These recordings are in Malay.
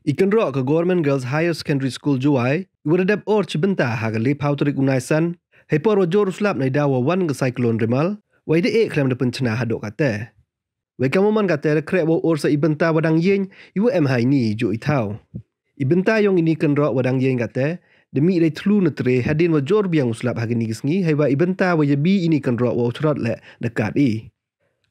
Ikan rok ke Government Girls High Secondary School Juai, wadadab or cibenta haga lip hau terik unaisan, hepa rojo ruslap naik dawa wan ke Cyclone Rimal, wadidik ek klam depan cenah hadok kata. Wai kamu man kata ada krek wau orsa ibenta wadang yen iwa em hai ju itau. Ibenta yang ini kan rok wadang yen kata demi ilai tlu netre hadin wajor biang uslap hagi ni gisngi hai wa ibenta wajabi ini kan rok wau trot le dekat i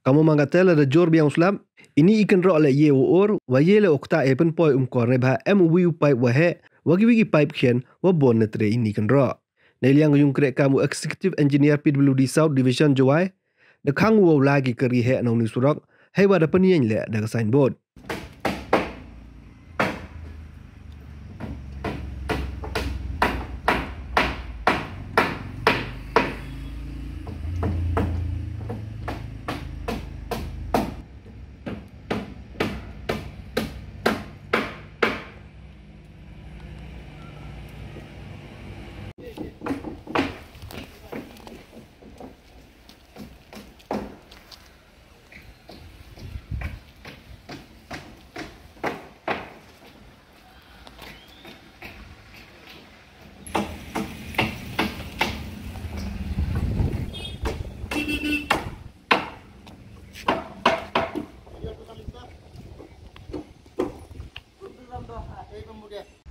kamu mangatela da jor biang slam ini ikan ro ale ye wo or wa ye le okta epen poi um korne ba em wi u pipe wa he wa gi wi gi pipe khen wa bon ne tre ini kan ro ne liang yung kre kamu executive engineer pwd south division joy de kang wo la gi kri he no ni surak he wa da pani le da sign board 정도 1분